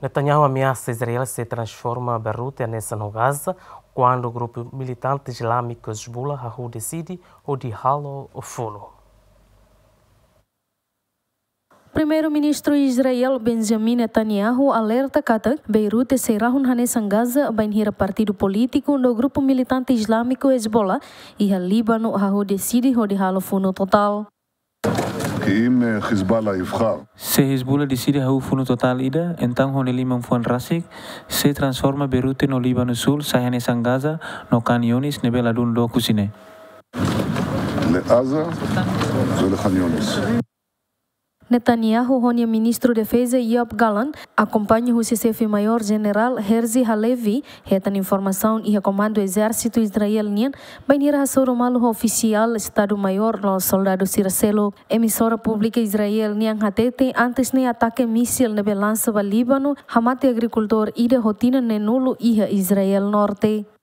Netanyahu ameaça Israel se transforma Beirute anexando Gaza quando o grupo militante islâmico Hezbollah Hahu decide odiá-lo ou fulo. Primeiro-ministro Israel Benjamin Netanyahu alerta que Beirute será um hanesan Gaza banhira partido político do grupo militante islâmico Hezbollah e a Líbano Hahu decide odiá-lo fulo total. Se Hezbollah decide hou funu total ida, entang honeli mamfuan rasik, se transforma Beirut no Líbano Sul, sahene san Gaza, no kan Yunis nebeladun lokusine. לעזה ולח'אן יונס. Netanyahu, onde o ministro de Defesa Yop Galan acompanha o CCF maior general Herzi Halevi, retan informação e comando exército israeliano, banheira Sorumal, oficial Estado-Maior, no soldado Circelo, emissora pública israeliana Hatete, antes de ataque míssil na balança do Líbano, hamate agricultor e de rotina nenulo e Israel Norte.